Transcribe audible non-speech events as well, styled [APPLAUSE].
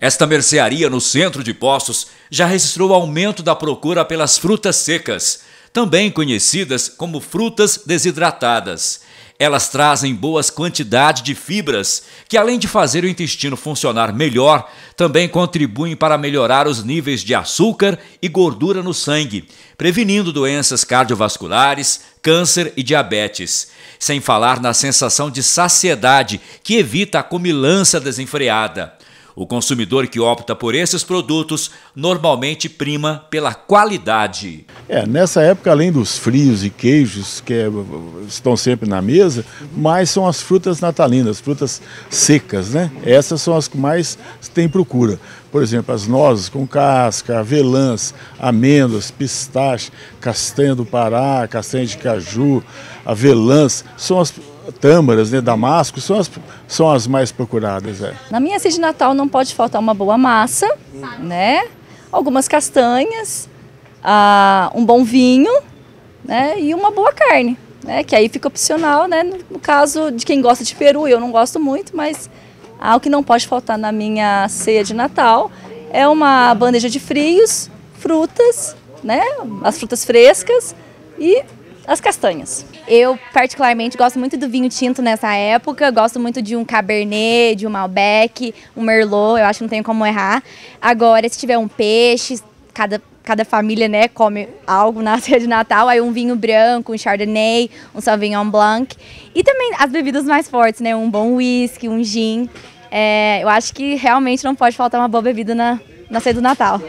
Esta mercearia no centro de Poços já registrou aumento da procura pelas frutas secas, também conhecidas como frutas desidratadas. Elas trazem boas quantidades de fibras, que além de fazer o intestino funcionar melhor, também contribuem para melhorar os níveis de açúcar e gordura no sangue, prevenindo doenças cardiovasculares, câncer e diabetes. Sem falar na sensação de saciedade, que evita a comilança desenfreada. O consumidor que opta por esses produtos normalmente prima pela qualidade. É, nessa época, além dos frios e queijos que é, estão sempre na mesa, mais são as frutas natalinas, frutas secas, né? Essas são as que mais tem procura. Por exemplo, as nozes com casca, avelãs, amêndoas, pistache, castanha do Pará, castanha de caju, avelãs, são as, tâmaras, né, damasco, são as, são as mais procuradas. É. Na minha ceia de Natal não pode faltar uma boa massa, né? Algumas castanhas, ah, um bom vinho, né? E uma boa carne, né? Que aí fica opcional, né? No caso de quem gosta de peru, eu não gosto muito, mas ah, o que não pode faltar na minha ceia de Natal é uma bandeja de frios, frutas, né? As frutas frescas e as castanhas. Eu, particularmente, gosto muito do vinho tinto nessa época, gosto muito de um Cabernet, de um Malbec, um Merlot, eu acho que não tem como errar. Agora, se tiver um peixe, cada cada família, né, come algo na [LAUGHS] ceia de Natal, aí um vinho branco, um Chardonnay, um Sauvignon Blanc e também as bebidas mais fortes, né, um bom whisky, um gin. É, eu acho que realmente não pode faltar uma boa bebida na, na ceia do Natal.